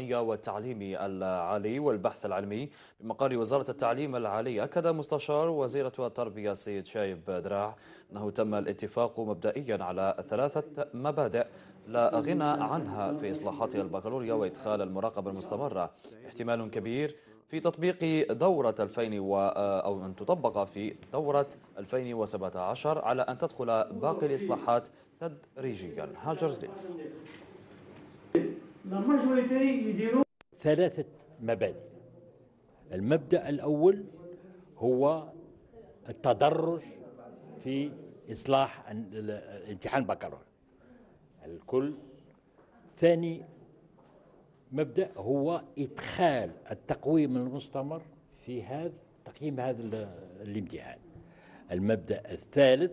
والتعليم العالي والبحث العلمي بمقر وزارة التعليم العالي أكد مستشار وزيرة التربية السيد شايب دراع أنه تم الاتفاق مبدئيا على ثلاثة مبادئ لا غنى عنها في إصلاحات البكالوريا وإدخال المراقبة المستمرة احتمال كبير في تطبيق دورة 2000 و أو أن تطبق في دورة 2017 على أن تدخل باقي الإصلاحات تدريجيا هاجر زليف لا ماجوريتي يديروا ثلاثة مبادئ المبدأ الأول هو التدرج في إصلاح امتحان البكالوريا الكل ثاني مبدأ هو إدخال التقويم المستمر في هذا تقييم هذا الامتحان المبدأ الثالث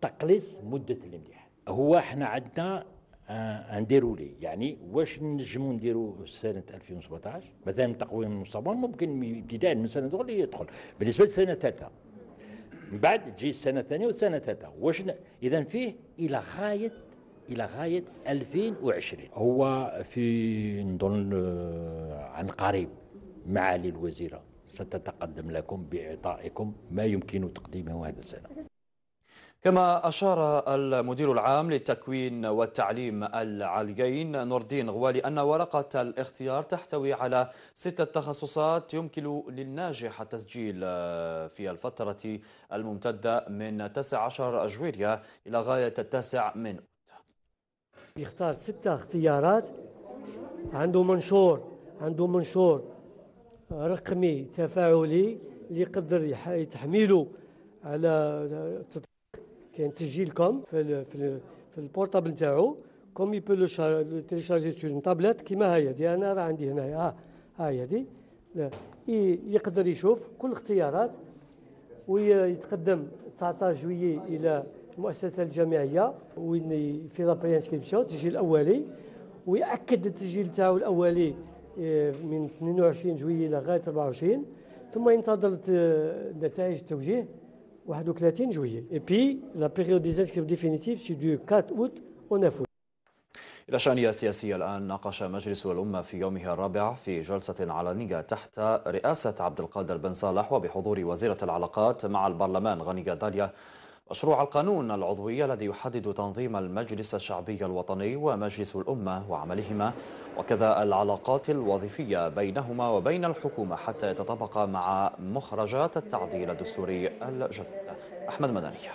تقليص مدة الامتحان هو احنا عندنا آه، نديروا ليه يعني واش نجموا نديروا سنه 2017 مثلا تقويم المستقبل ممكن ابتداء من سنه اخرى يدخل بالنسبه للسنه الثالثه من بعد تجي السنه الثانيه والسنه الثالثه واش ن... اذا فيه الى غايه الى غايه 2020 هو في نظن آه، عن قريب معالي الوزيره ستتقدم لكم باعطائكم ما يمكن تقديمه هذا السنه كما أشار المدير العام للتكوين والتعليم العاليين نور الدين غوالي أن ورقة الاختيار تحتوي على ستة تخصصات يمكن للناجح التسجيل في الفترة الممتدة من 19 جويليا إلى غاية التاسع من يختار ستة اختيارات عنده منشور عنده منشور رقمي تفاعلي اللي يقدر يتحمله على كاين تسجيل كوم في الـ في, الـ في البورتابل تاعو كوم يبو لو تيليشارجي سور تابلت كيما هاي دي انا راه عندي هنايا ها آه، هاي دي يقدر يشوف كل اختيارات ويتقدم 19 جويي الى المؤسسه الجامعيه وين في لابريانسكريبسيون التسجيل الاولي ويأكد التسجيل تاعو الاولي آه، من 22 جويي لغايه 24 ثم ينتظر نتائج التوجيه 31 juillet. Et puis, la période des inscriptions définitives, c'est du 4 août au 9 août. إلى شأنها السياسية الآن ناقش مجلس الأمة في يومه الرابع في جلسة علنية تحت رئاسة عبد القادر بن صالح وبحضور وزيرة العلاقات مع البرلمان غنية داليا مشروع القانون العضوي الذي يحدد تنظيم المجلس الشعبي الوطني ومجلس الأمة وعملهما وكذا العلاقات الوظيفية بينهما وبين الحكومة حتى يتطابق مع مخرجات التعديل الدستوري الجديد أحمد مدني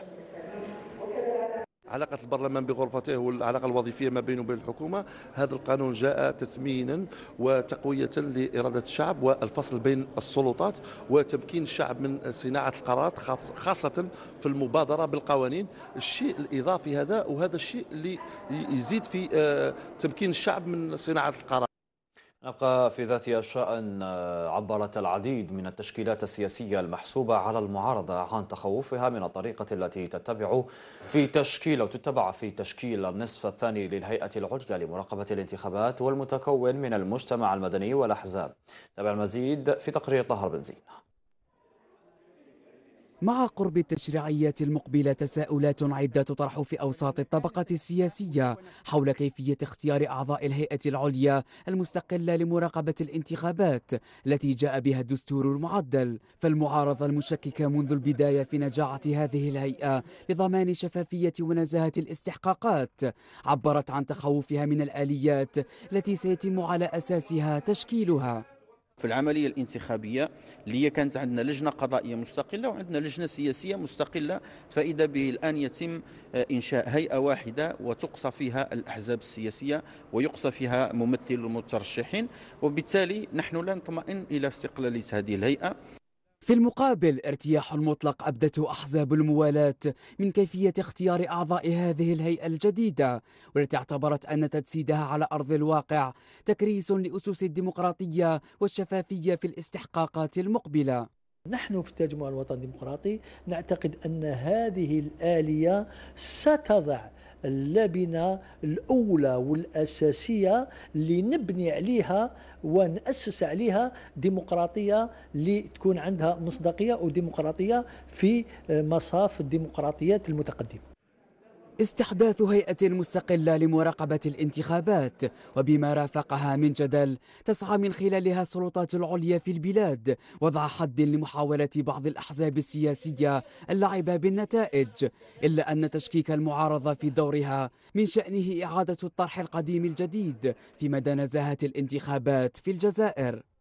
علاقه البرلمان بغرفته والعلاقه الوظيفيه ما بينه وبين الحكومه هذا القانون جاء تثمينا وتقويه لاراده الشعب والفصل بين السلطات وتمكين الشعب من صناعه القرارات خاصه في المبادره بالقوانين الشيء الاضافي هذا وهذا الشيء اللي يزيد في آه، تمكين الشعب من صناعه القرار نبقى في ذات الشأن آه، عبرت العديد من التشكيلات السياسية المحسوبة على المعارضة عن تخوفها من الطريقة التي تتبع في تشكيل أو تتبع في تشكيل النصف الثاني للهيئة العليا لمراقبة الانتخابات والمتكون من المجتمع المدني والأحزاب تابع المزيد في تقرير طاهر بنزين مع قرب التشريعيات المقبلة تساؤلات عدة تطرح في أوساط الطبقة السياسية حول كيفية اختيار أعضاء الهيئة العليا المستقلة لمراقبة الانتخابات التي جاء بها الدستور المعدل فالمعارضة المشككة منذ البداية في نجاعة هذه الهيئة لضمان شفافية ونزاهة الاستحقاقات عبرت عن تخوفها من الآليات التي سيتم على أساسها تشكيلها في العملية الانتخابية اللي هي كانت عندنا لجنة قضائية مستقلة وعندنا لجنة سياسية مستقلة فإذا به الآن يتم آه، إنشاء هيئة واحدة وتقصى فيها الأحزاب السياسية ويقصى فيها ممثل المترشحين وبالتالي نحن لا نطمئن إلى استقلالية هذه الهيئة في المقابل ارتياح مطلق أبدته أحزاب الموالاة من كيفية اختيار أعضاء هذه الهيئة الجديدة والتي اعتبرت أن تجسيدها على أرض الواقع تكريس لأسس الديمقراطية والشفافية في الاستحقاقات المقبلة نحن في التجمع الوطني الديمقراطي نعتقد أن هذه الآلية ستضع اللبنه الاولى والاساسيه اللي نبني عليها ونأسس عليها ديمقراطيه اللي تكون عندها مصداقيه وديمقراطيه في آه، مصاف الديمقراطيات المتقدمه استحداث هيئة مستقلة لمراقبة الانتخابات وبما رافقها من جدل تسعى من خلالها السلطات العليا في البلاد وضع حد لمحاولة بعض الأحزاب السياسية اللعب بالنتائج إلا أن تشكيك المعارضة في دورها من شأنه إعادة الطرح القديم الجديد في مدى نزاهة الانتخابات في الجزائر